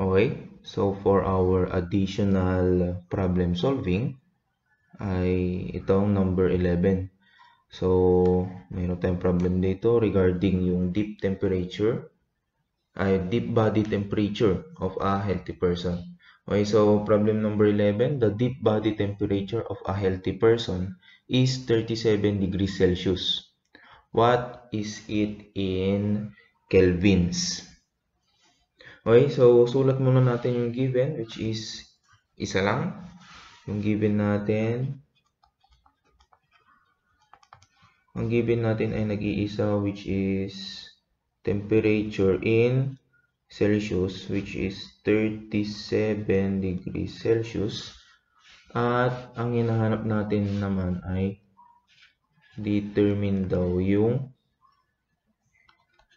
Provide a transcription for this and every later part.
Okay? So, for our additional problem solving, ay itong number 11. So, mayroon tayong problem dito regarding yung deep temperature, ay deep body temperature of a healthy person. Okay, so problem number 11, the deep body temperature of a healthy person is 37 degrees Celsius. What is it in Kelvins? Okay, so sulat muna natin yung given which is isa lang. Yung given natin ang given natin ay nag-iisa which is temperature in Celsius which is 37 degrees Celsius at ang hinahanap natin naman ay determine daw yung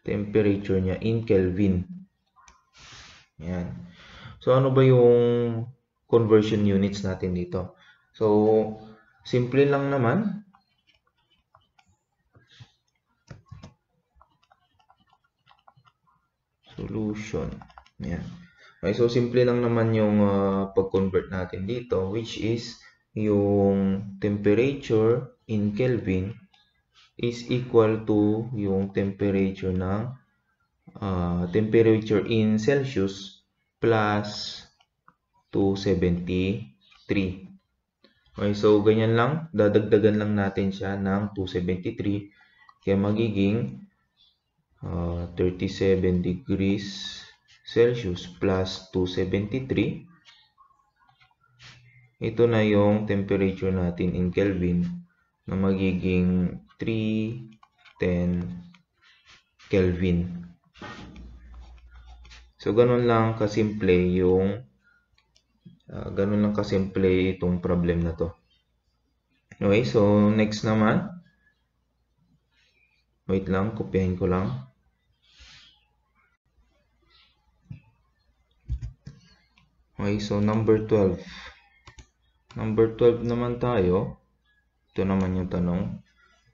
temperature niya in Kelvin. Ayan. So, ano ba yung conversion units natin dito? So, simple lang naman. Solution. Yan. Okay, so simple lang naman yung uh, pag-convert natin dito which is yung temperature in Kelvin is equal to yung temperature ng uh, temperature in Celsius plus 273. Okay, so ganyan lang. Dadagdagan lang natin siya ng 273. Kaya magiging uh, ah, 37 degrees Celsius plus 273. Ito na yung temperature natin in Kelvin na magiging 310 Kelvin. So, ganun lang kasimple yung uh, ganun lang kasimple itong problem na to. Okay, so next naman. Wait lang, kopyahin ko lang. Okay, so number 12. Number 12 naman tayo. Ito naman yung tanong.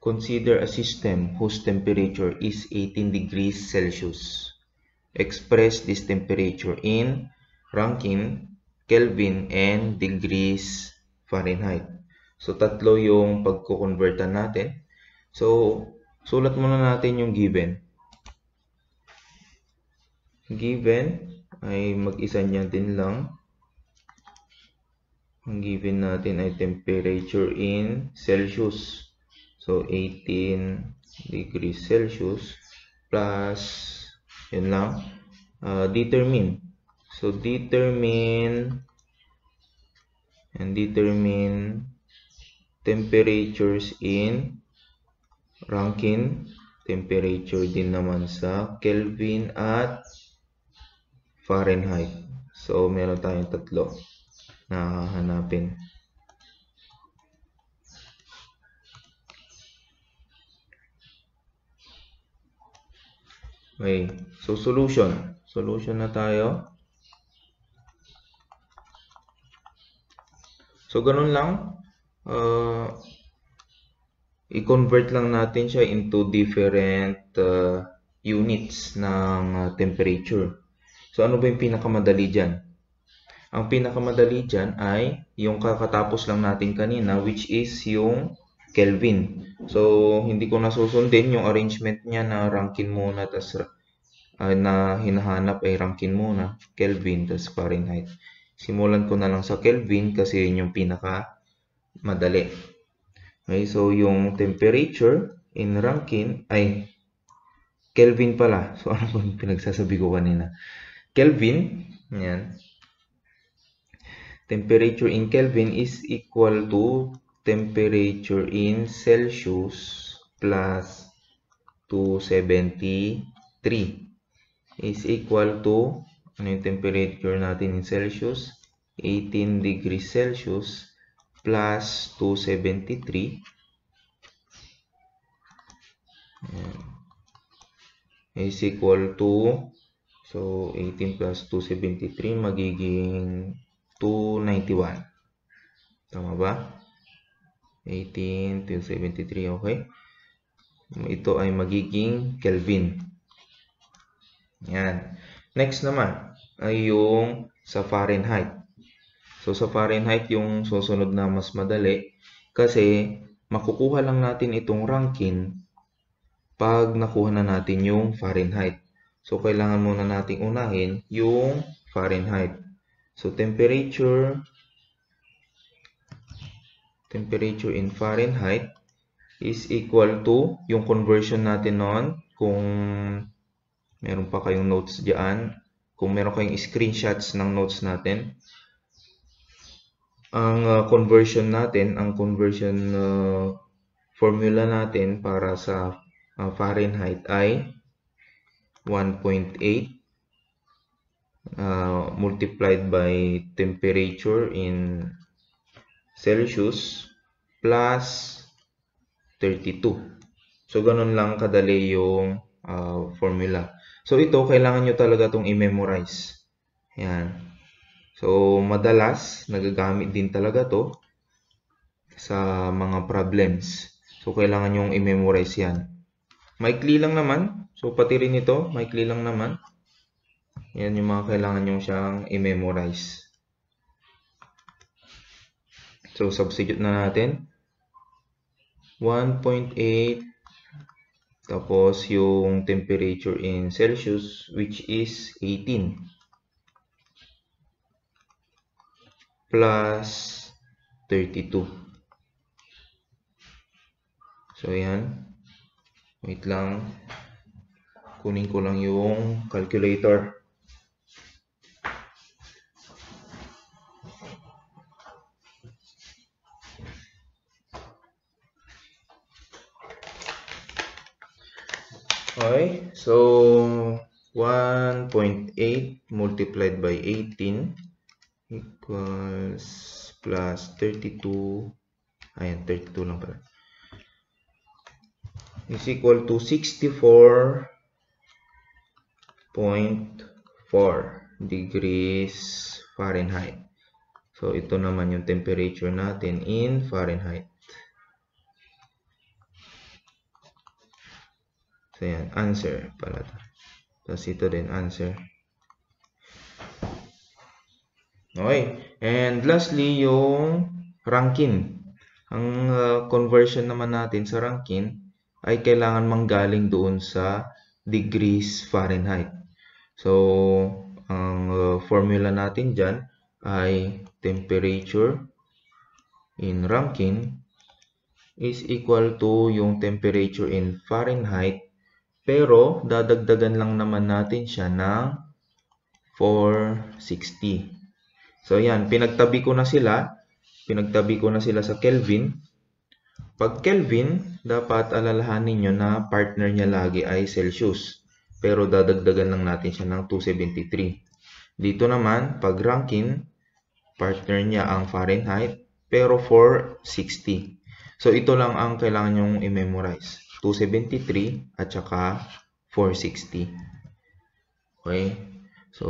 Consider a system whose temperature is 18 degrees Celsius express this temperature in Rankine, Kelvin, and degrees Fahrenheit. So, tatlo yung pagkukonvertan natin. So, sulat muna natin yung given. Given ay mag-isa niya din lang. Ang given natin ay temperature in Celsius. So, 18 degrees Celsius plus yun lang. Uh, determine. So, determine and determine temperatures in Rankine. Temperature din naman sa Kelvin at Fahrenheit. So, meron tayong tatlo na hahanapin. Okay. So, solution. Solution na tayo. So, ganun lang. Uh, I-convert lang natin siya into different uh, units ng uh, temperature. So, ano ba yung pinakamadali dyan? Ang pinakamadali dyan ay yung kakatapos lang natin kanina, which is yung Kelvin. So, hindi ko nasusundin yung arrangement niya na rankin muna, tas uh, na hinahanap ay eh, rankin muna, Kelvin, tas Fahrenheit. Simulan ko na lang sa Kelvin kasi yun yung pinaka madali. Okay, so yung temperature in Rankin ay Kelvin pala. So, ano ba pinagsasabi ko kanina? Kelvin, yan. Temperature in Kelvin is equal to temperature in Celsius plus 273 is equal to, ano yung temperature natin in Celsius? 18 degrees Celsius plus 273 is equal to so 18 plus 273 magiging 291 tama ba? 18 to 73, okay? Ito ay magiging Kelvin. Yan. Next naman ay yung sa Fahrenheit. So, sa Fahrenheit yung susunod na mas madali kasi makukuha lang natin itong Rankine pag nakuha na natin yung Fahrenheit. So, kailangan muna nating unahin yung Fahrenheit. So, temperature temperature in Fahrenheit is equal to yung conversion natin noon kung meron pa kayong notes diyan kung meron kayong screenshots ng notes natin ang uh, conversion natin ang conversion uh, formula natin para sa uh, Fahrenheit ay 1.8 uh, multiplied by temperature in Celsius plus 32. So, ganun lang kadali yung uh, formula. So, ito, kailangan nyo talaga itong i-memorize. Ayan. So, madalas, nagagamit din talaga to sa mga problems. So, kailangan nyong i-memorize yan. Maikli lang naman. So, pati rin ito, maikli lang naman. Yan yung mga kailangan nyong siyang i-memorize. So, substitute na natin. 1.8 tapos yung temperature in Celsius which is 18 plus 32. So, ayan. Wait lang. Kunin ko lang yung calculator. Okay, so 1.8 multiplied by 18 equals plus 32. Ayan, 32 lang pala. Is equal to 64.4 degrees Fahrenheit. So, ito naman yung temperature natin in Fahrenheit. So, yan. Answer pala to. Tapos ito din, answer. Okay. And lastly, yung ranking. Ang uh, conversion naman natin sa ranking ay kailangan manggaling doon sa degrees Fahrenheit. So, ang uh, formula natin dyan ay temperature in ranking is equal to yung temperature in Fahrenheit pero, dadagdagan lang naman natin siya ng 460. So, yan. Pinagtabi ko na sila. Pinagtabi ko na sila sa Kelvin. Pag Kelvin, dapat alalahanin nyo na partner niya lagi ay Celsius. Pero, dadagdagan lang natin siya ng 273. Dito naman, pag Rankine, partner niya ang Fahrenheit. Pero, 460. So, ito lang ang kailangan nyong i-memorize. 273 at saka 460. Okay? So,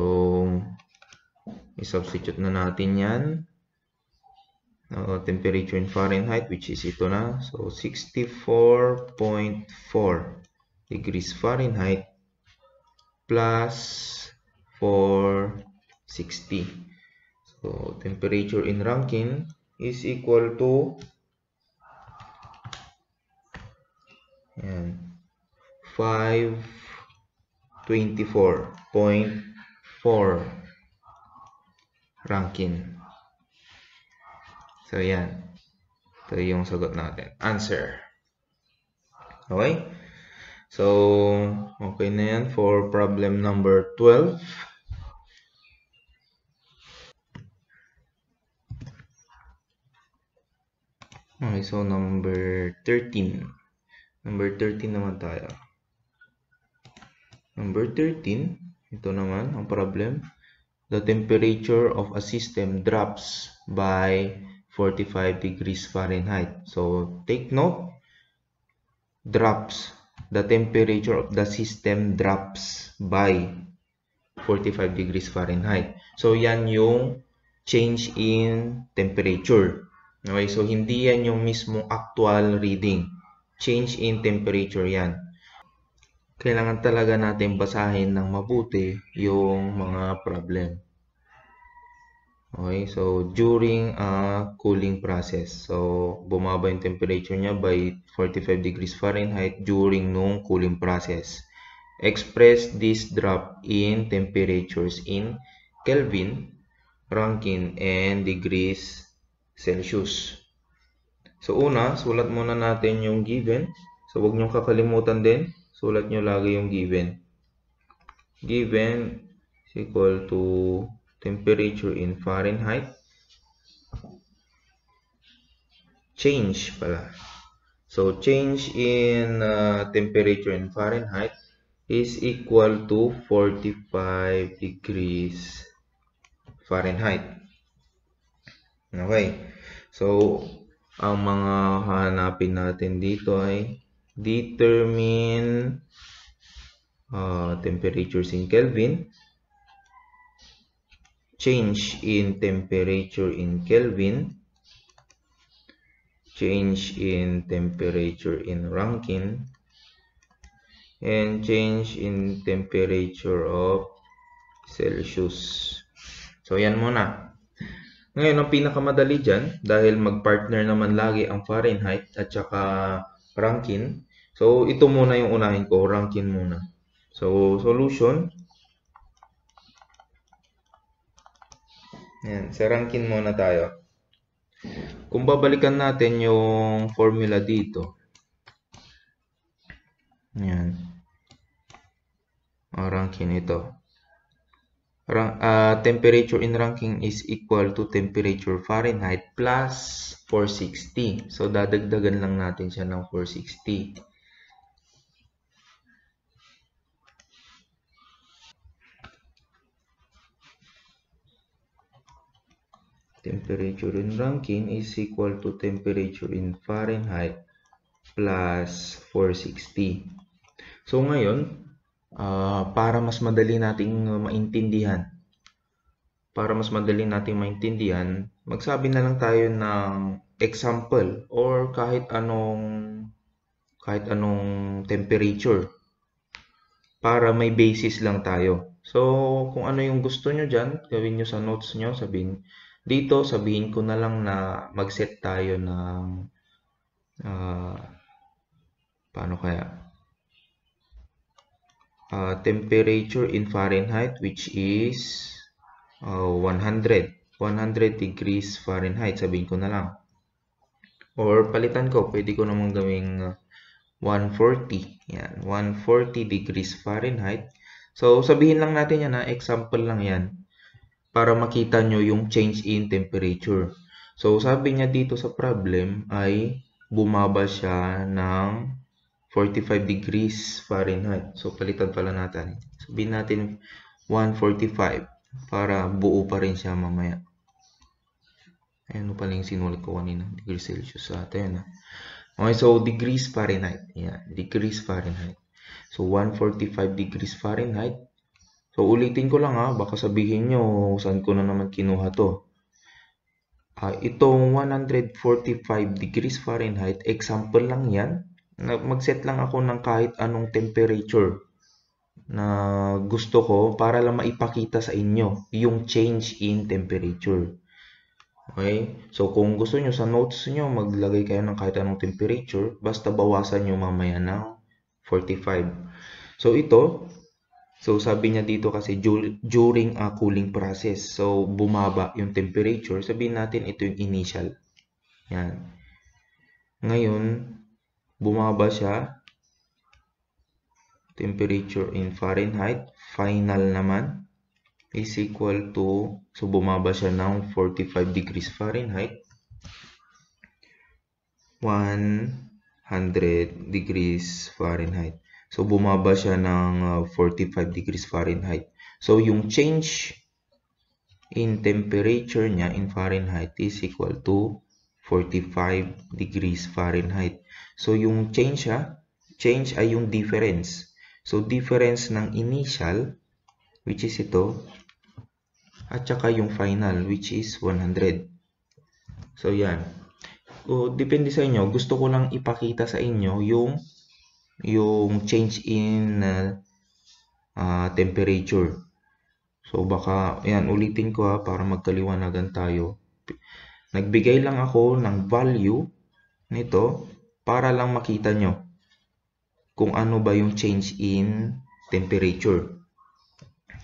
i-substitute na natin yan. Uh, temperature in Fahrenheit, which is ito na. So, 64.4 degrees Fahrenheit plus 460. So, temperature in Rankine is equal to Ayan. 524.4 ranking. So, yan. Ito yung sagot natin. Answer. Okay? So, okay na yan for problem number 12. Okay, so number 13. Number 13 naman tayo. Number 13, ito naman ang problem. The temperature of a system drops by 45 degrees Fahrenheit. So, take note. Drops. The temperature of the system drops by 45 degrees Fahrenheit. So, yan yung change in temperature. Okay, so hindi yan yung mismong actual reading change in temperature yan. Kailangan talaga natin basahin ng mabuti yung mga problem. Okay, so during a cooling process. So, bumaba yung temperature niya by 45 degrees Fahrenheit during nung cooling process. Express this drop in temperatures in Kelvin, Rankine, and degrees Celsius. So una, sulat muna natin yung given. So huwag niyong kakalimutan din, sulat niyo lagi yung given. Given is equal to temperature in Fahrenheit. Change pala. So change in uh, temperature in Fahrenheit is equal to 45 degrees Fahrenheit. Okay. So ang mga hanapin natin dito ay determine uh, ah, temperatures in Kelvin, change in temperature in Kelvin, change in temperature in Rankin and change in temperature of Celsius. So, yan muna. Ngayon, ang pinakamadali dyan, dahil magpartner naman lagi ang Fahrenheit at saka Rankin. So, ito muna yung unahin ko, Rankin muna. So, solution. Ayan, sa Rankin muna tayo. Kung babalikan natin yung formula dito. Ayan. Ang ah, Rankin ito uh, temperature in ranking is equal to temperature Fahrenheit plus 460. So, dadagdagan lang natin siya ng 460. Temperature in ranking is equal to temperature in Fahrenheit plus 460. So, ngayon, uh, para mas madali nating maintindihan. Para mas madali nating maintindihan, magsabi na lang tayo ng example or kahit anong kahit anong temperature para may basis lang tayo. So, kung ano yung gusto nyo dyan, gawin nyo sa notes nyo, sabihin, dito sabihin ko na lang na mag-set tayo ng, uh, paano kaya, uh, temperature in Fahrenheit which is uh, 100. 100 degrees Fahrenheit, sabihin ko na lang. Or palitan ko, pwede ko namang gawing 140. Uh, yan, 140 degrees Fahrenheit. So, sabihin lang natin yan na example lang yan para makita nyo yung change in temperature. So, sabi niya dito sa problem ay bumaba siya ng 45 degrees Fahrenheit. So, palitan pala natin. Sabihin natin 145 para buo pa rin siya mamaya. Ayan, ano pala yung sinulat ko kanina. Degrees Celsius sa atin. Ha? Ah. Okay, so degrees Fahrenheit. Ayan, degrees Fahrenheit. So, 145 degrees Fahrenheit. So, ulitin ko lang ha. Ah. Baka sabihin nyo saan ko na naman kinuha to. Uh, itong 145 degrees Fahrenheit, example lang yan mag-set lang ako ng kahit anong temperature na gusto ko para lang maipakita sa inyo yung change in temperature. Okay? So, kung gusto nyo sa notes nyo, maglagay kayo ng kahit anong temperature. Basta bawasan nyo mamaya ng 45. So, ito. So, sabi niya dito kasi during a cooling process. So, bumaba yung temperature. Sabihin natin ito yung initial. Yan. Ngayon, bumaba siya. Temperature in Fahrenheit. Final naman is equal to, so bumaba siya ng 45 degrees Fahrenheit. 100 degrees Fahrenheit. So, bumaba siya ng 45 uh, degrees Fahrenheit. So, yung change in temperature niya in Fahrenheit is equal to 45 degrees Fahrenheit. So, yung change ha, change ay yung difference. So, difference ng initial, which is ito, at saka yung final, which is 100. So, yan. So, depende sa inyo, gusto ko lang ipakita sa inyo yung yung change in uh, uh, temperature. So, baka, yan, ulitin ko ha, para magkaliwanagan tayo. Nagbigay lang ako ng value nito para lang makita nyo kung ano ba yung change in temperature.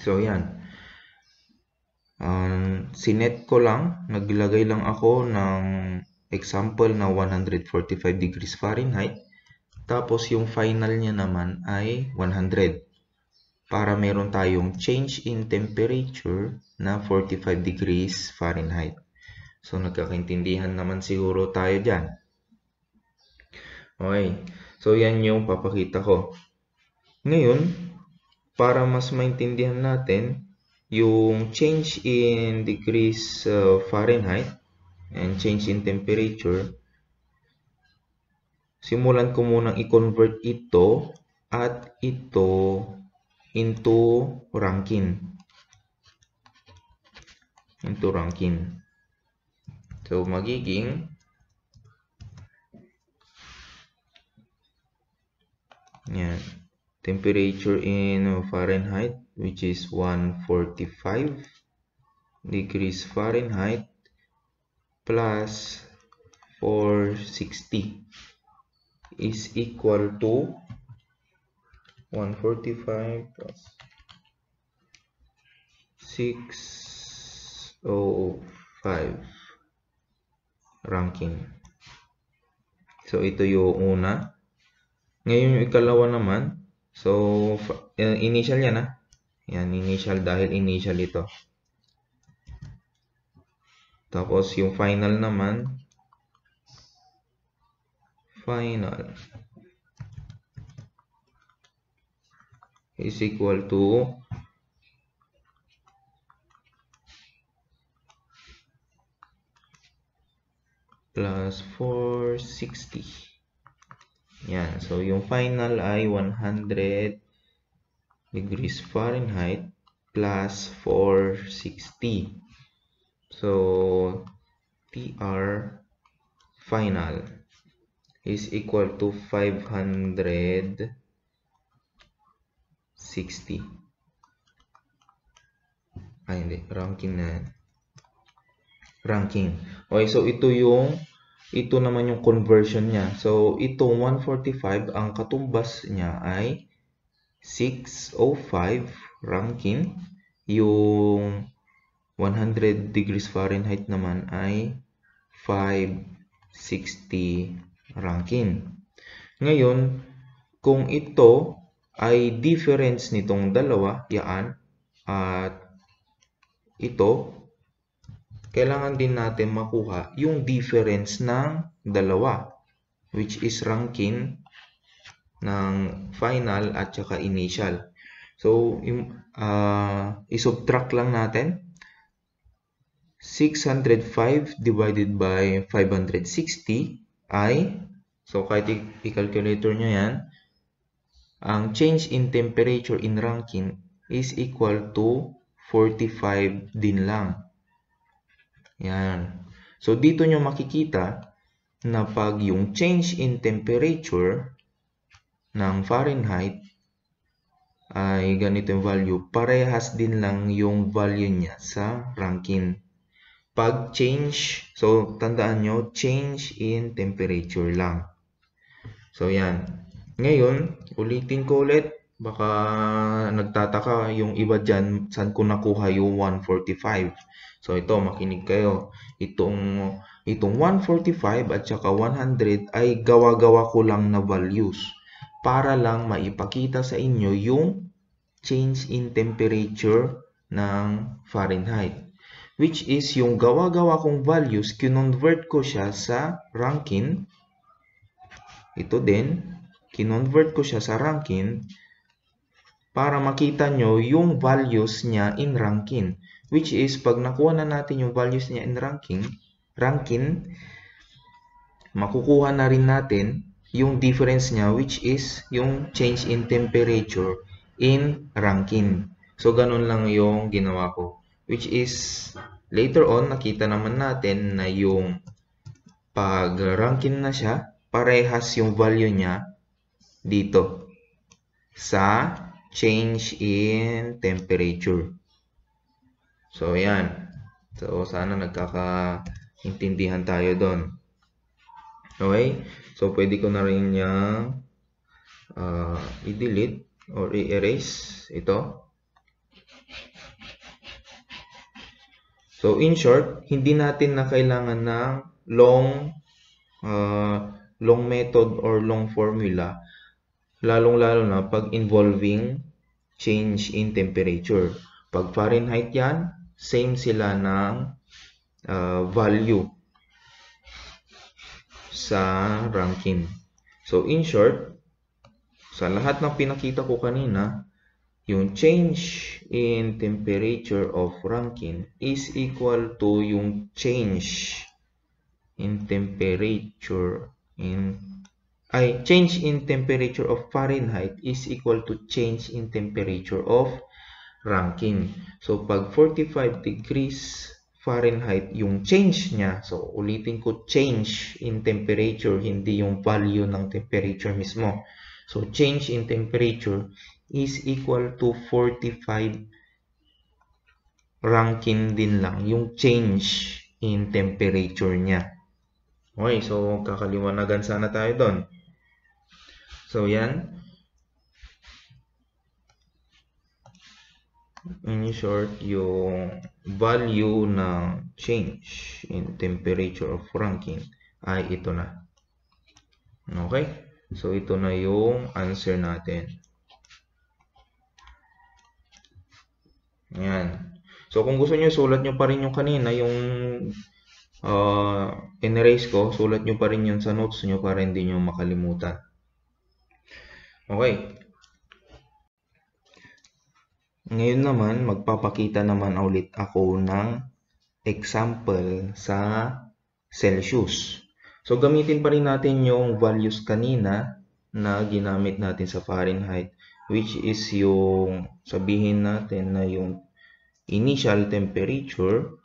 So, yan. Um, sinet ko lang, naglagay lang ako ng example na 145 degrees Fahrenheit. Tapos, yung final niya naman ay 100. Para meron tayong change in temperature na 45 degrees Fahrenheit. So, nagkakaintindihan naman siguro tayo dyan. Okay. So, yan yung papakita ko. Ngayon, para mas maintindihan natin yung change in degrees uh, Fahrenheit and change in temperature, simulan ko munang i-convert ito at ito into ranking. Into ranking. So, magiging Yan. Temperature in uh, Fahrenheit which is 145 degrees Fahrenheit plus 460 is equal to 145 plus 605 ranking. So, ito yung una. Ngayon yung ikalawa naman, so initial yan ha. Ah. Yan, initial dahil initial ito. Tapos yung final naman, final is equal to plus 460. Yan. So, yung final ay 100 degrees Fahrenheit plus 460. So, TR final is equal to 560. Ay, hindi. Ranking na. Ranking. Okay, so ito yung ito naman yung conversion niya. So, itong 145, ang katumbas niya ay 605 Rankine. Yung 100 degrees Fahrenheit naman ay 560 Rankine. Ngayon, kung ito ay difference nitong dalawa, yaan, at ito, kailangan din natin makuha yung difference ng dalawa, which is ranking ng final at saka initial. So, uh, isubtract lang natin. 605 divided by 560 ay, so kahit i-calculator nyo yan, ang change in temperature in ranking is equal to 45 din lang. Yan. So, dito nyo makikita na pag yung change in temperature ng Fahrenheit ay ganito yung value, parehas din lang yung value niya sa Rankine. Pag change, so tandaan nyo, change in temperature lang. So, yan. Ngayon, ulitin ko ulit, Baka nagtataka yung iba dyan saan ko nakuha yung 145. So ito, makinig kayo. Itong, itong 145 at saka 100 ay gawa-gawa ko lang na values para lang maipakita sa inyo yung change in temperature ng Fahrenheit which is yung gawa-gawa kong values, kinonvert ko siya sa Rankine. Ito din, kinonvert ko siya sa Rankine para makita nyo yung values niya in ranking. Which is, pag nakuha na natin yung values niya in ranking, ranking, makukuha na rin natin yung difference niya which is yung change in temperature in ranking. So, ganun lang yung ginawa ko. Which is, later on, nakita naman natin na yung pag ranking na siya, parehas yung value niya dito sa change in temperature. So, ayan. So, sana nagkakaintindihan tayo doon. Okay? So, pwede ko na rin niya uh, i-delete or i-erase ito. So, in short, hindi natin na kailangan ng long uh, long method or long formula lalong-lalo na pag involving change in temperature. Pag Fahrenheit yan, same sila ng uh, value sa Rankine. So, in short, sa lahat ng pinakita ko kanina, yung change in temperature of Rankine is equal to yung change in temperature in ay change in temperature of Fahrenheit is equal to change in temperature of Rankine. So, pag 45 degrees Fahrenheit yung change niya. So, ulitin ko change in temperature, hindi yung value ng temperature mismo. So, change in temperature is equal to 45 Rankine din lang yung change in temperature niya. Okay, so kakaliwanagan sana tayo doon. So, yan. In short, yung value ng change in temperature of Rankine ay ito na. Okay? So, ito na yung answer natin. Yan. So, kung gusto nyo, sulat nyo pa rin yung kanina, yung uh, in-erase ko, sulat nyo pa rin yun sa notes nyo para hindi nyo makalimutan. Okay. Ngayon naman, magpapakita naman ulit ako ng example sa Celsius. So, gamitin pa rin natin yung values kanina na ginamit natin sa Fahrenheit, which is yung, sabihin natin na yung initial temperature.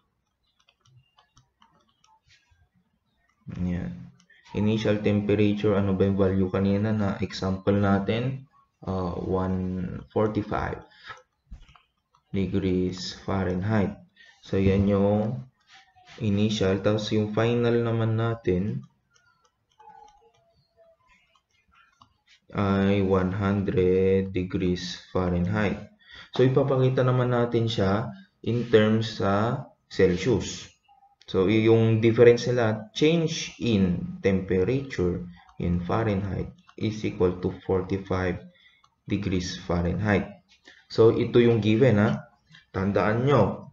Ayan initial temperature, ano ba yung value kanina na example natin? Uh, ah, 145 degrees Fahrenheit. So, yan yung initial. Tapos, yung final naman natin ay 100 degrees Fahrenheit. So, ipapakita naman natin siya in terms sa Celsius. So, yung difference nila, change in temperature in Fahrenheit is equal to 45 degrees Fahrenheit. So, ito yung given ha. Tandaan nyo.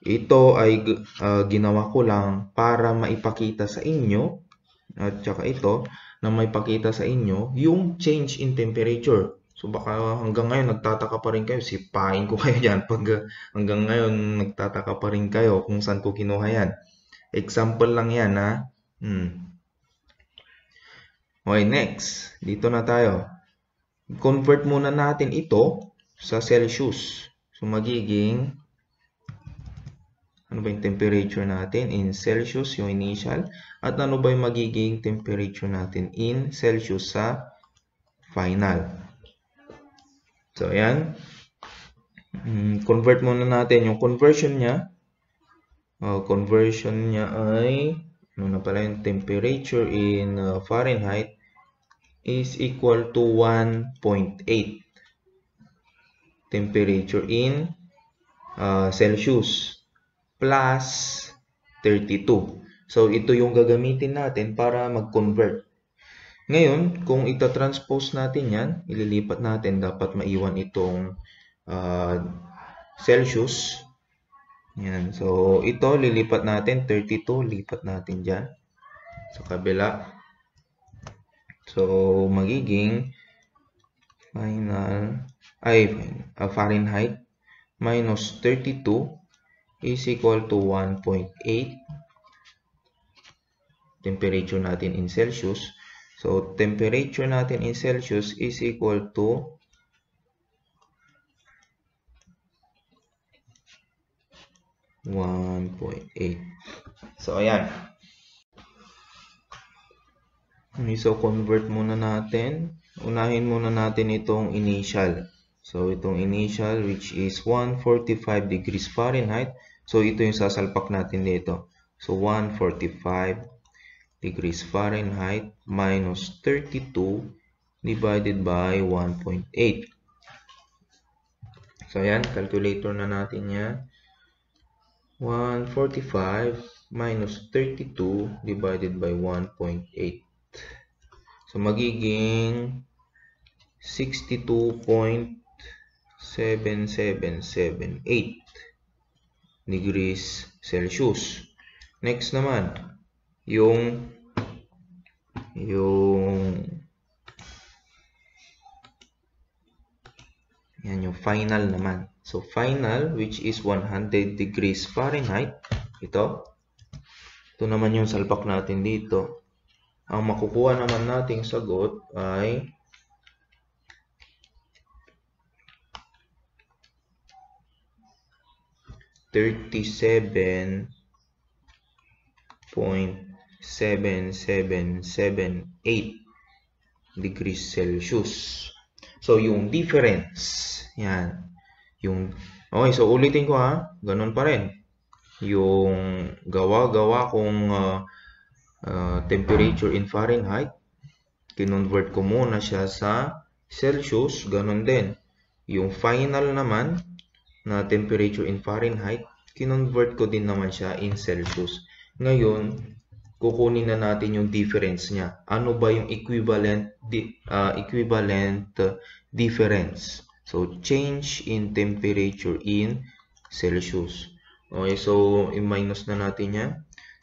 Ito ay uh, ginawa ko lang para maipakita sa inyo at saka ito na maipakita sa inyo yung change in temperature. So baka hanggang ngayon nagtataka pa rin kayo, sipain ko kayo dyan pag hanggang ngayon nagtataka pa rin kayo kung saan ko kinuha yan. Example lang yan ha. Hmm. Okay, next. Dito na tayo. Convert muna natin ito sa Celsius. So magiging, ano ba yung temperature natin in Celsius, yung initial. At ano ba yung magiging temperature natin in Celsius sa final. So, ayan. Mm, convert muna natin. Yung conversion niya, uh, conversion niya ay, ano na pala yung temperature in uh, Fahrenheit is equal to 1.8 temperature in uh, Celsius plus 32. So, ito yung gagamitin natin para mag-convert ngayon, kung ita-transpose natin yan, ililipat natin, dapat maiwan itong uh, Celsius. Yan. So, ito, lilipat natin, 32, lipat natin dyan sa kabila. So, magiging final, ay, uh, Fahrenheit minus 32 is equal to 1.8 temperature natin in Celsius So, temperature natin in Celsius is equal to 1.8. So, ayan. Okay, so, convert muna natin. Unahin muna natin itong initial. So, itong initial which is 145 degrees Fahrenheit. So, ito yung sasalpak natin dito. So, 145 degrees Fahrenheit minus 32 divided by 1.8. So, ayan. Calculator na natin yan. 145 minus 32 divided by 1.8. So, magiging 62.7778 degrees Celsius. Next naman, yung yung yan yung final naman. So final which is 100 degrees Fahrenheit. Ito. Ito naman yung salpak natin dito. Ang makukuha naman nating sagot ay Thirty-seven point 7778 degrees Celsius. So, yung difference, yan. Yung, okay, so ulitin ko ha, ganun pa rin. Yung gawa-gawa kong uh, uh, temperature in Fahrenheit, kinonvert ko muna siya sa Celsius, ganun din. Yung final naman na temperature in Fahrenheit, kinonvert ko din naman siya in Celsius. Ngayon, kukunin na natin yung difference niya. Ano ba yung equivalent di, uh, equivalent difference? So change in temperature in Celsius. Okay, so i-minus na natin 'yan.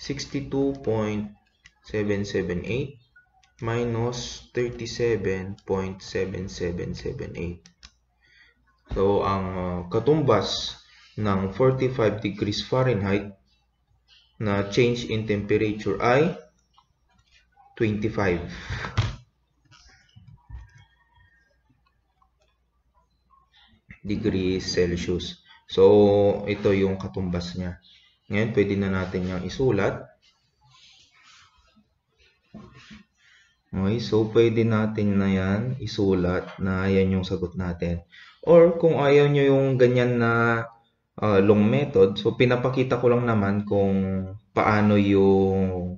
62.778 minus 37.7778. So ang uh, katumbas ng 45 degrees Fahrenheit na change in temperature ay 25. degree Celsius. So, ito yung katumbas niya. Ngayon, pwede na natin yung isulat. Okay, so pwede natin na yan isulat na yan yung sagot natin. Or kung ayaw nyo yung ganyan na uh, long method. So, pinapakita ko lang naman kung paano yung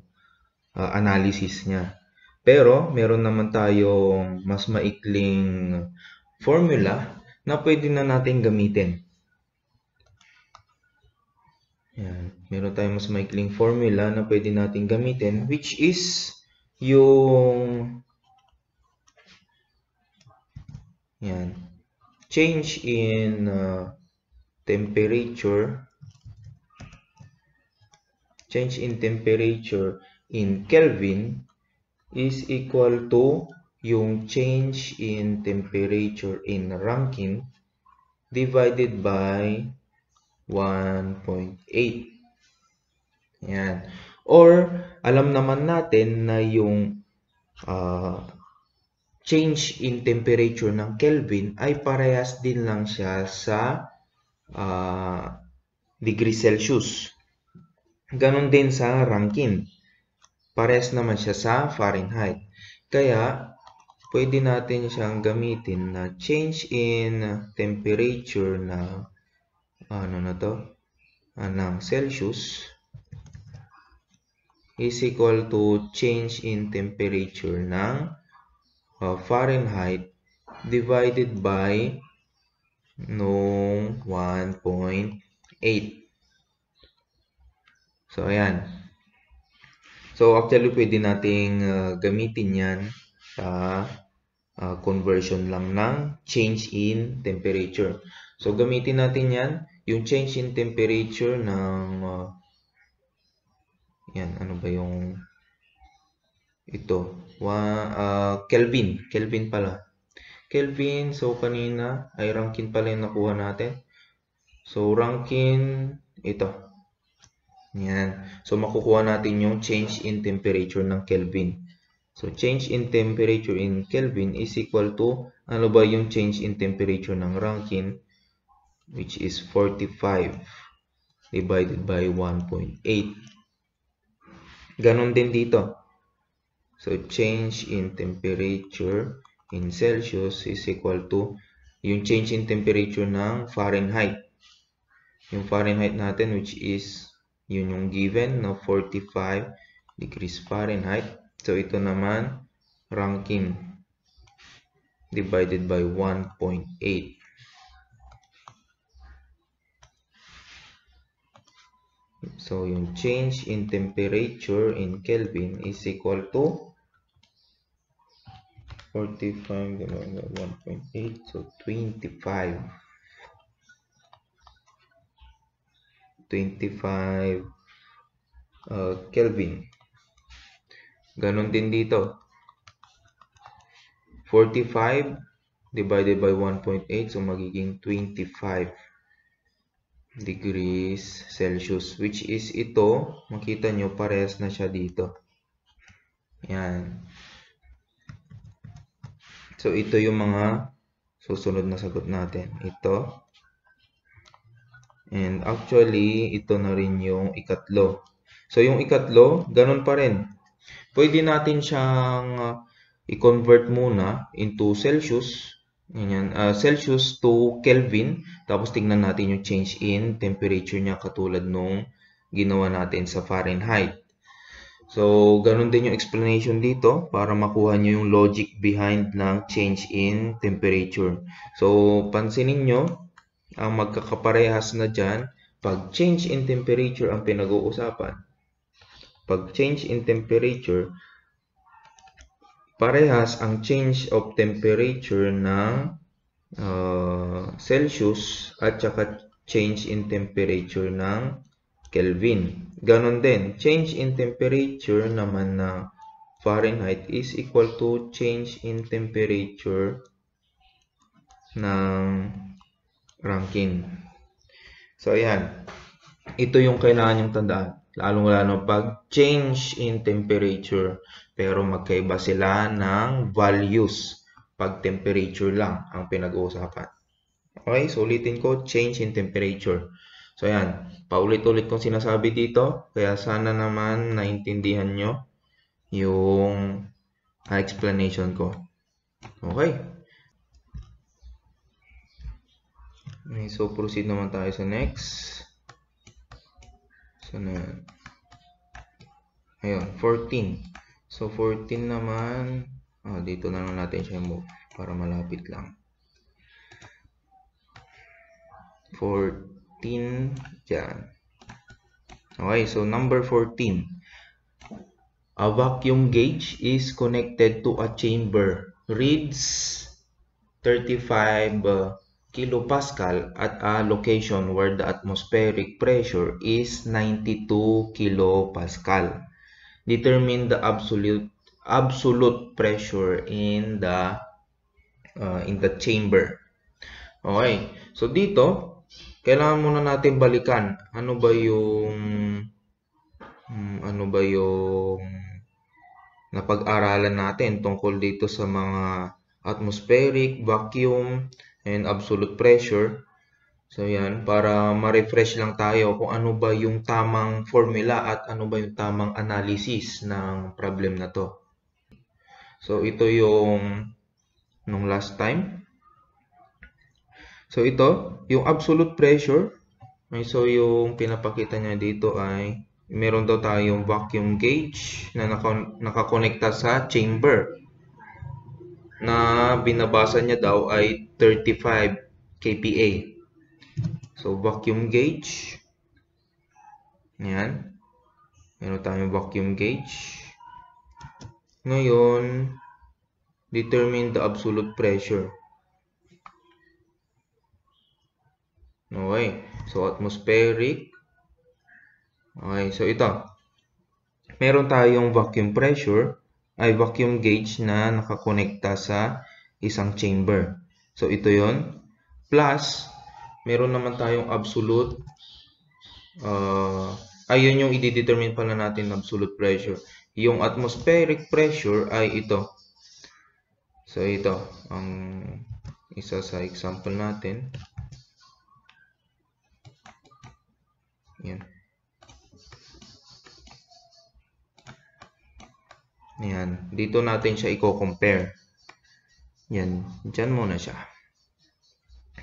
uh, analysis niya. Pero, meron naman tayong mas maikling formula na pwede na natin gamitin. Yan. Meron tayong mas maikling formula na pwede natin gamitin, which is yung yan, change in uh, temperature change in temperature in Kelvin is equal to yung change in temperature in Rankine divided by 1.8. Ayan. Or, alam naman natin na yung uh, change in temperature ng Kelvin ay parehas din lang siya sa uh, degree Celsius. Ganon din sa Rankine. Pares naman siya sa Fahrenheit. Kaya, pwede natin siyang gamitin na change in temperature na ano na to? Uh, ng Celsius is equal to change in temperature ng uh, Fahrenheit divided by nung 1.8. So, ayan. So, actually, pwede nating uh, gamitin yan sa uh, conversion lang ng change in temperature. So, gamitin natin yan. Yung change in temperature ng... Uh, yan, ano ba yung... Ito. One, uh, Kelvin. Kelvin pala. Kelvin. So, kanina ay Rankine pala yung nakuha natin. So, Rankine, ito. Yan. So, makukuha natin yung change in temperature ng Kelvin. So, change in temperature in Kelvin is equal to, ano ba yung change in temperature ng Rankine? Which is 45 divided by 1.8. Ganon din dito. So, change in temperature in Celsius is equal to yung change in temperature ng Fahrenheit. Yung Fahrenheit natin which is yun yung given na 45 degrees Fahrenheit. So ito naman ranking divided by 1.8. So, yung change in temperature in Kelvin is equal to 45 divided by 1.8 so 25 25 uh, Kelvin ganon din dito 45 divided by 1.8 so magiging 25 degrees Celsius which is ito makita nyo pares na siya dito yan So, ito yung mga susunod na sagot natin. Ito. And actually, ito na rin yung ikatlo. So, yung ikatlo, ganun pa rin. Pwede natin siyang uh, i-convert muna into Celsius. Ganyan, uh, Celsius to Kelvin. Tapos, tingnan natin yung change in temperature niya katulad nung ginawa natin sa Fahrenheit. So, ganun din yung explanation dito para makuha nyo yung logic behind ng change in temperature. So, pansinin nyo, ang magkakaparehas na dyan, pag change in temperature ang pinag-uusapan. Pag change in temperature, parehas ang change of temperature ng uh, Celsius at saka change in temperature ng Kelvin. Ganon din, change in temperature naman na Fahrenheit is equal to change in temperature ng Rankine. So, ayan. Ito yung kailangan yung tandaan. Lalo Lalong-lalo pag change in temperature. Pero magkaiba sila ng values pag temperature lang ang pinag-uusapan. Okay, so ulitin ko, change in temperature. So, ayan. Paulit-ulit kong sinasabi dito. Kaya sana naman naintindihan nyo yung explanation ko. Okay. Okay, so proceed naman tayo sa next. So, na Ayun, 14. So, 14 naman. Oh, dito na lang natin siya move para malapit lang. 14. Yan. Okay, so number 14. A vacuum gauge is connected to a chamber. Reads 35 uh, kilopascal at a location where the atmospheric pressure is 92 kilopascal. Determine the absolute absolute pressure in the uh, in the chamber. Okay. So dito kailangan muna natin balikan ano ba yung um, ano ba yung napag-aralan natin tungkol dito sa mga atmospheric, vacuum, and absolute pressure. So yan, para ma-refresh lang tayo kung ano ba yung tamang formula at ano ba yung tamang analysis ng problem na to. So ito yung nung last time. So ito, yung absolute pressure, ay so yung pinapakita niya dito ay meron daw tayong vacuum gauge na nakakonekta sa chamber na binabasa niya daw ay 35 kPa. So vacuum gauge. Yan. Meron tayong vacuum gauge. Ngayon, determine the absolute pressure. Okay. So, atmospheric. Okay. So, ito. Meron tayong vacuum pressure ay vacuum gauge na nakakonekta sa isang chamber. So, ito yon Plus, meron naman tayong absolute. Uh, ayun yung i-determine pala natin ng absolute pressure. Yung atmospheric pressure ay ito. So, ito. Ang isa sa example natin. Yan. Yan. Dito natin siya i-compare. Yan. Diyan muna siya.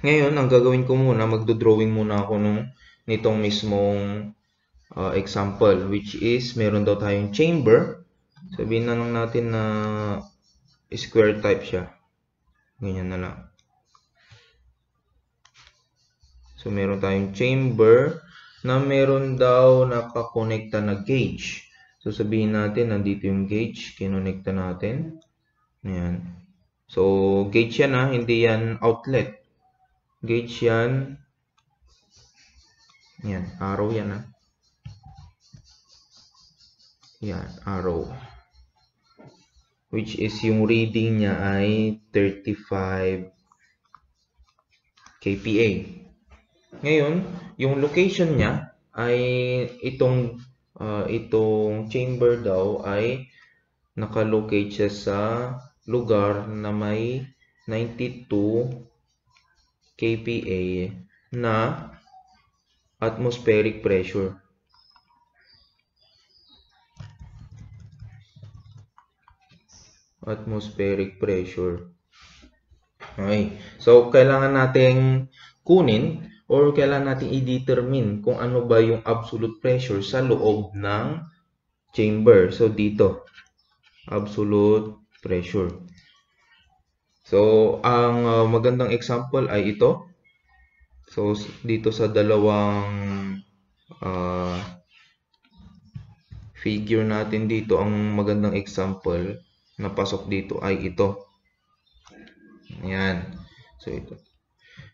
Ngayon, ang gagawin ko muna, magdo-drawing muna ako nung nitong mismong uh, example which is meron daw tayong chamber. Sabihin na lang natin na square type siya. Ganyan na lang. So, meron tayong chamber na meron daw nakakonekta na gauge. So, sabihin natin, nandito yung gauge, kinonekta natin. Ayan. So, gauge yan ha, hindi yan outlet. Gauge yan. Ayan, arrow yan ha. Ayan, arrow. Which is yung reading niya ay 35 kPa. Ngayon, yung location niya ay itong uh, itong chamber daw ay nakalocate siya sa lugar na may 92 kPa na atmospheric pressure. Atmospheric pressure. Okay. So, kailangan nating kunin or kailan natin i-determine kung ano ba yung absolute pressure sa loob ng chamber. So, dito, absolute pressure. So, ang uh, magandang example ay ito. So, dito sa dalawang uh, figure natin dito, ang magandang example na pasok dito ay ito. Ayan. So, ito.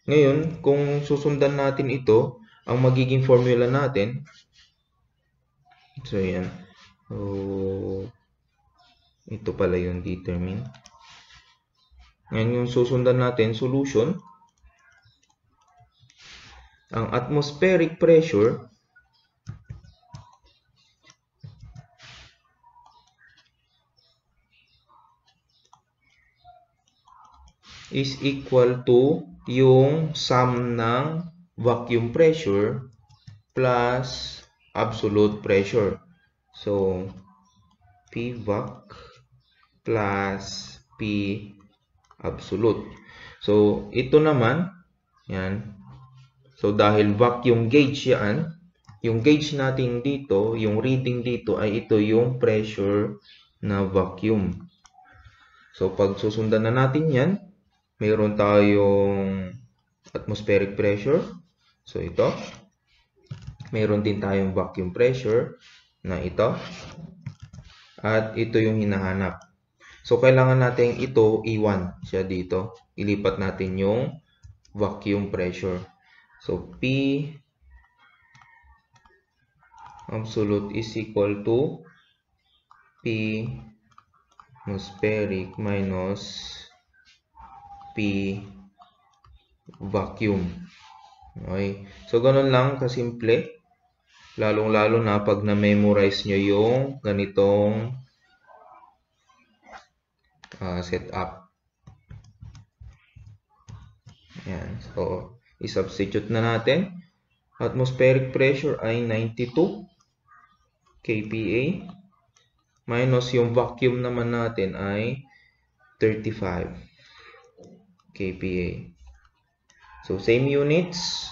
Ngayon, kung susundan natin ito, ang magiging formula natin, so yan, so, ito pala yung determine. Ngayon, yung susundan natin, solution, ang atmospheric pressure is equal to yung sum ng vacuum pressure plus absolute pressure. So, PVAC plus P absolute. So, ito naman, yan. So, dahil vacuum gauge yan, yung gauge natin dito, yung reading dito ay ito yung pressure na vacuum. So, pag susundan na natin yan, mayroon tayong atmospheric pressure. So, ito. Mayroon din tayong vacuum pressure na ito. At ito yung hinahanap. So, kailangan natin ito I1 siya dito. Ilipat natin yung vacuum pressure. So, P absolute is equal to P atmospheric minus P vacuum. Okay? So, ganun lang kasimple. Lalong-lalo na pag na-memorize nyo yung ganitong uh, setup. Ayan. So, isubstitute na natin. Atmospheric pressure ay 92 kPa. Minus yung vacuum naman natin ay 35 kPa. So, same units.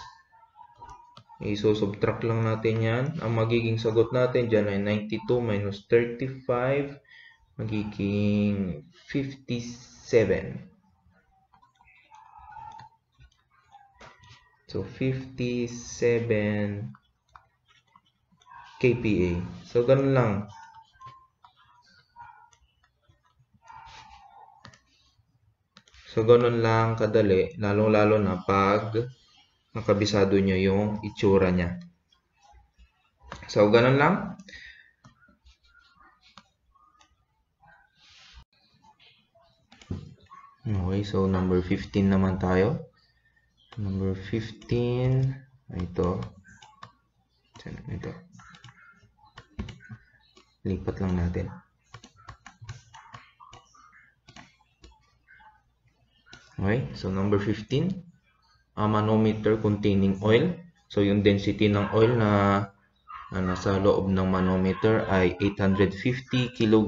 Iso-subtract lang natin yan. Ang magiging sagot natin dyan ay 92 minus 35 magiging 57. So, 57 kPa. So, ganun lang. So, ganun lang kadali, lalong-lalo na pag nakabisado nyo yung itsura niya. So, ganun lang. Okay, so number 15 naman tayo. Number 15, ito. Ito. Lipat lang natin. Okay? So, number 15, a manometer containing oil. So, yung density ng oil na, na nasa loob ng manometer ay 850 kg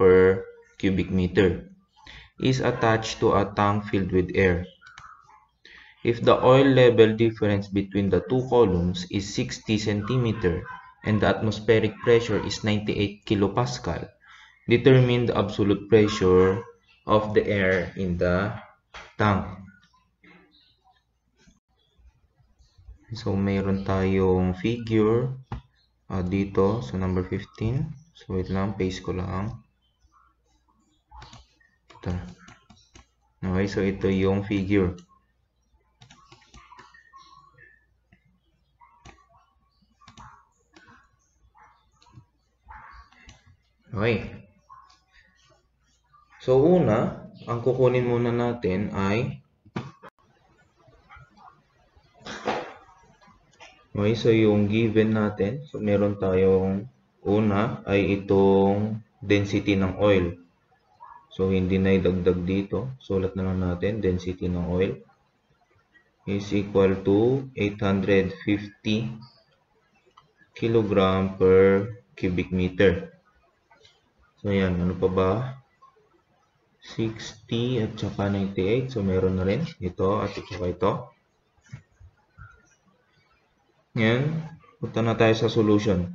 per cubic meter is attached to a tank filled with air. If the oil level difference between the two columns is 60 cm and the atmospheric pressure is 98 kPa, determine the absolute pressure of the air in the tang. So, mayroon tayong figure uh, dito sa so number 15. So, wait lang. Paste ko lang. Ito. Okay, so ito yung figure. Okay. So, una, ang kukunin muna natin ay Okay, so yung given natin, so meron tayong una ay itong density ng oil. So hindi na idagdag dito. Sulat na lang natin density ng oil is equal to 850 kg per cubic meter. So yan, ano pa ba? 60 at saka 98. So, meron na rin ito at saka ito. Ngayon, punta na tayo sa solution.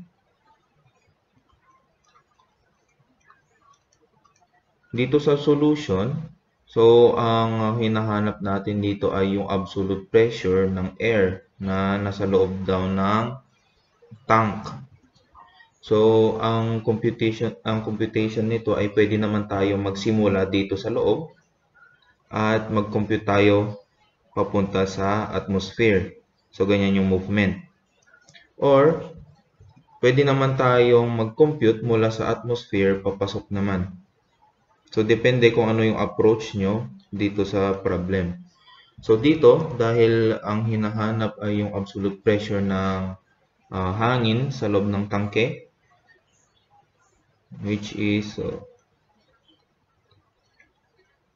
Dito sa solution, so ang hinahanap natin dito ay yung absolute pressure ng air na nasa loob daw ng tank. So, ang computation, ang computation nito ay pwede naman tayo magsimula dito sa loob at mag-compute tayo papunta sa atmosphere. So, ganyan yung movement. Or, pwede naman tayong mag-compute mula sa atmosphere papasok naman. So, depende kung ano yung approach nyo dito sa problem. So, dito, dahil ang hinahanap ay yung absolute pressure ng uh, hangin sa loob ng tangke, which is uh,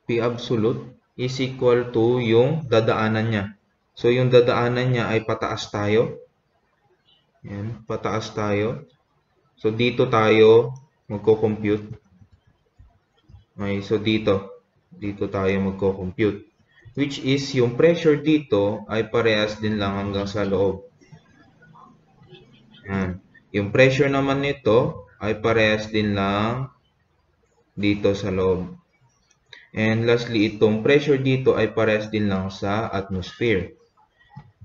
P absolute is equal to yung dadaanan niya. So, yung dadaanan niya ay pataas tayo. Yan, pataas tayo. So, dito tayo magko-compute. Okay, so dito. Dito tayo magko-compute. Which is, yung pressure dito ay parehas din lang hanggang sa loob. Yan. Yung pressure naman nito ay parehas din lang dito sa loob. And lastly, itong pressure dito ay parehas din lang sa atmosphere.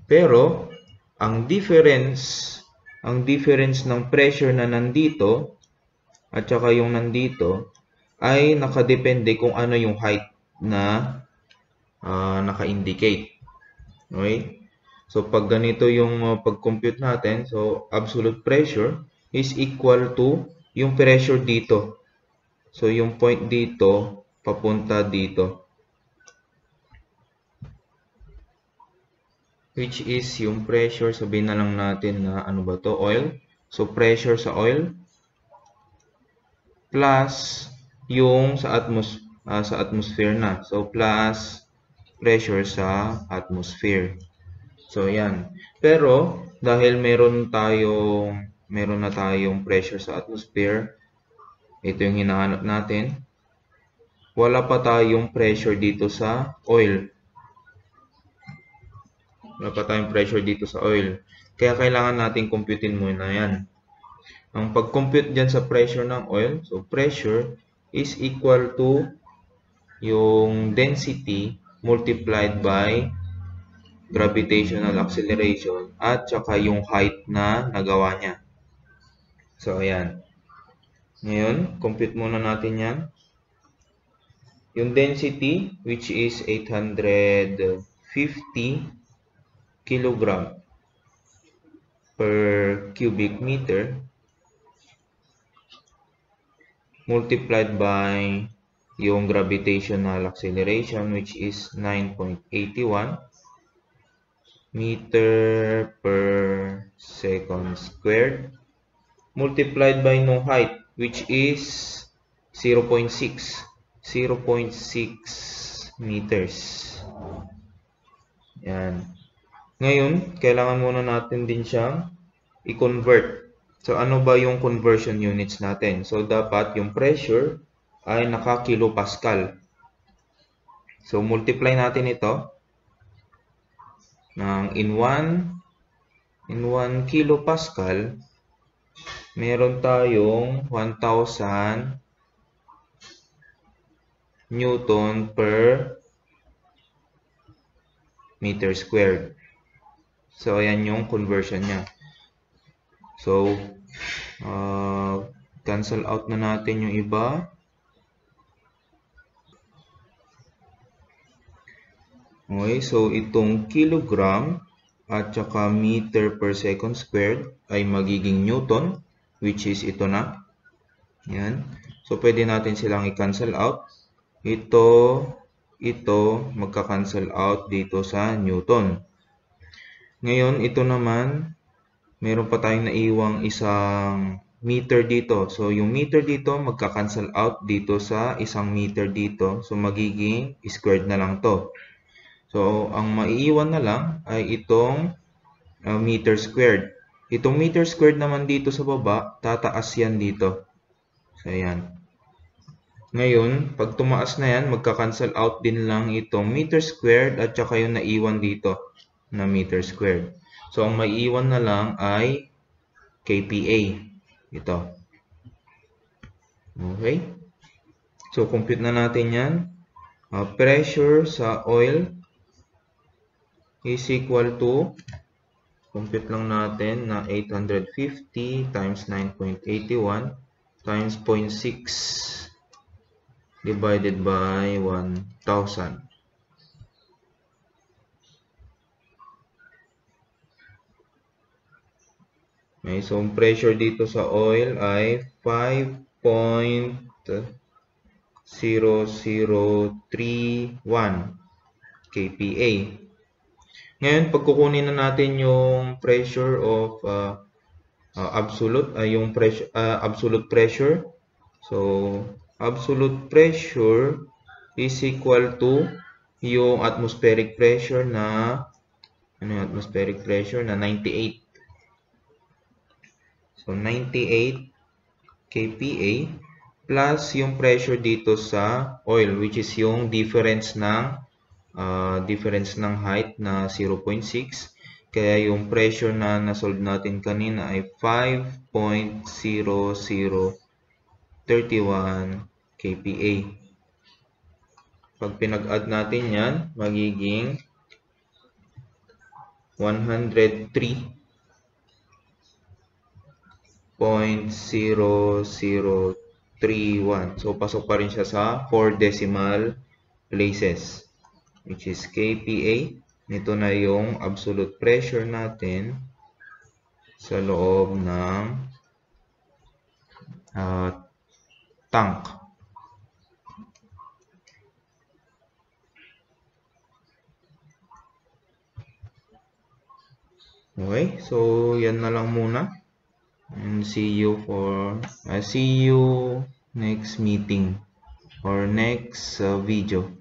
Pero, ang difference, ang difference ng pressure na nandito at saka yung nandito ay nakadepende kung ano yung height na uh, naka-indicate. Okay? So, pag ganito yung uh, pag-compute natin, so, absolute pressure is equal to yung pressure dito. So, yung point dito, papunta dito. Which is yung pressure, sabihin na lang natin na ano ba to, oil. So, pressure sa oil plus yung sa, atmos uh, sa atmosphere na. So, plus pressure sa atmosphere. So, yan. Pero, dahil meron tayong meron na tayong pressure sa atmosphere. Ito yung hinahanap natin. Wala pa tayong pressure dito sa oil. Wala pa tayong pressure dito sa oil. Kaya kailangan nating computein muna yan. Ang pag-compute dyan sa pressure ng oil, so pressure is equal to yung density multiplied by gravitational acceleration at saka yung height na nagawa niya. So, ayan. Ngayon, compute muna natin yan. Yung density, which is 850 kilogram per cubic meter multiplied by yung gravitational acceleration which is 9.81 meter per second squared multiplied by no height which is 0.6 0.6 meters yan ngayon kailangan muna natin din siyang i-convert so ano ba yung conversion units natin so dapat yung pressure ay naka kilopascal so multiply natin ito ng in 1 in 1 kilopascal meron tayong 1,000 Newton per meter squared. So, ayan yung conversion niya. So, uh, cancel out na natin yung iba. Okay, so itong kilogram at saka meter per second squared ay magiging Newton which is ito na. Yan. So, pwede natin silang i-cancel out. Ito, ito, magka-cancel out dito sa Newton. Ngayon, ito naman, meron pa tayong naiwang isang meter dito. So, yung meter dito, magka-cancel out dito sa isang meter dito. So, magiging squared na lang to. So, ang maiiwan na lang ay itong uh, meter squared. Itong meter squared naman dito sa baba, tataas yan dito. So, ayan. Ngayon, pag tumaas na yan, magka-cancel out din lang itong meter squared at saka yung naiwan dito na meter squared. So, ang maiiwan na lang ay KPA. Ito. Okay? So, compute na natin yan. Uh, pressure sa oil is equal to compute lang natin na 850 times 9.81 times 0.6 divided by 1,000. Okay, so ang pressure dito sa oil ay 5.0031 kPa. Ngayon, pagkukunin na natin yung pressure of uh, uh, absolute, uh, yung pressure, uh, absolute pressure. So, absolute pressure is equal to yung atmospheric pressure na ano yung atmospheric pressure na 98. So, 98 kPa plus yung pressure dito sa oil which is yung difference ng uh, difference ng height na 0.6. Kaya yung pressure na nasolve natin kanina ay 5.0031 kPa. Pag pinag-add natin yan, magiging 103.0031. So, pasok pa rin siya sa 4 decimal places which is KPA. Nito na yung absolute pressure natin sa loob ng uh, tank. Okay, so yan na lang muna. And see you for uh, see you next meeting or next uh, video.